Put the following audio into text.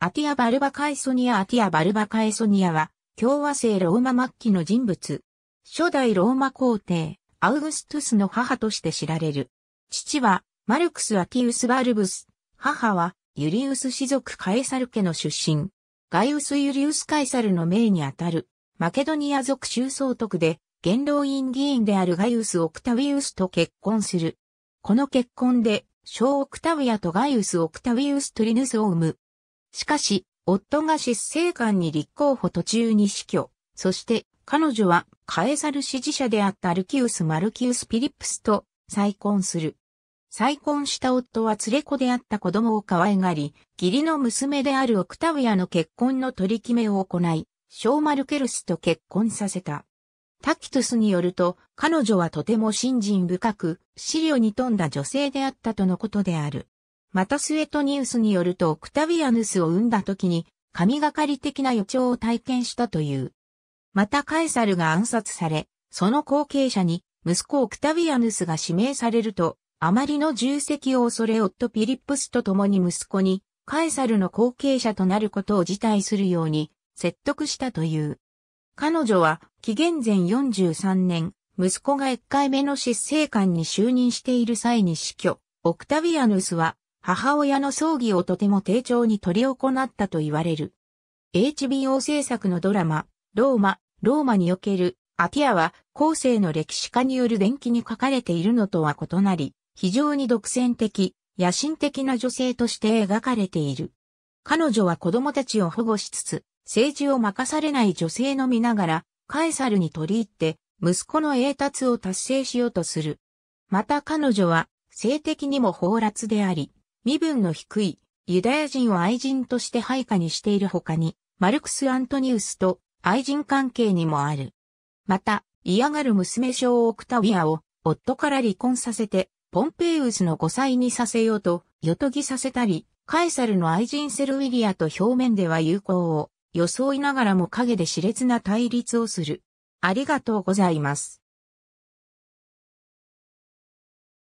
アティア・バルバカエソニア・アティア・バルバカエソニアは、共和制ローマ末期の人物。初代ローマ皇帝、アウグストゥスの母として知られる。父は、マルクス・アティウス・バルブス。母は、ユリウス氏族カエサル家の出身。ガイウス・ユリウス・カエサルの命にあたる、マケドニア族州総督で、元老院議員であるガイウス・オクタウィウスと結婚する。この結婚で、小オクタウィアとガイウス・オクタウィウス・トリヌスを生む。しかし、夫が執政官に立候補途中に死去。そして、彼女はカエサル支持者であったアルキウス・マルキウス・ピリップスと再婚する。再婚した夫は連れ子であった子供を可愛がり、義理の娘であるオクタウィアの結婚の取り決めを行い、ショーマルケルスと結婚させた。タキトゥスによると、彼女はとても信心深く、資料に富んだ女性であったとのことである。またスエトニウスによるとオクタビアヌスを生んだ時に神がかり的な予兆を体験したという。またカエサルが暗殺され、その後継者に息子オクタビアヌスが指名されると、あまりの重責を恐れ夫ピリップスと共に息子にカエサルの後継者となることを辞退するように説得したという。彼女は紀元前43年、息子が1回目の執政官に就任している際に死去、オクタビアヌスは母親の葬儀をとても丁重に取り行ったと言われる。HBO 制作のドラマ、ローマ、ローマにおけるアティアは後世の歴史家による伝記に書かれているのとは異なり、非常に独占的、野心的な女性として描かれている。彼女は子供たちを保護しつつ、政治を任されない女性の見ながら、カエサルに取り入って、息子の栄達を達成しようとする。また彼女は、性的にも放辣であり、身分の低いユダヤ人を愛人として配下にしている他に、マルクス・アントニウスと愛人関係にもある。また、嫌がる娘小オクタウィアを夫から離婚させて、ポンペイウスの5歳にさせようと、よとぎさせたり、カエサルの愛人セルウィリアと表面では友好を装いながらも陰で熾烈な対立をする。ありがとうございます。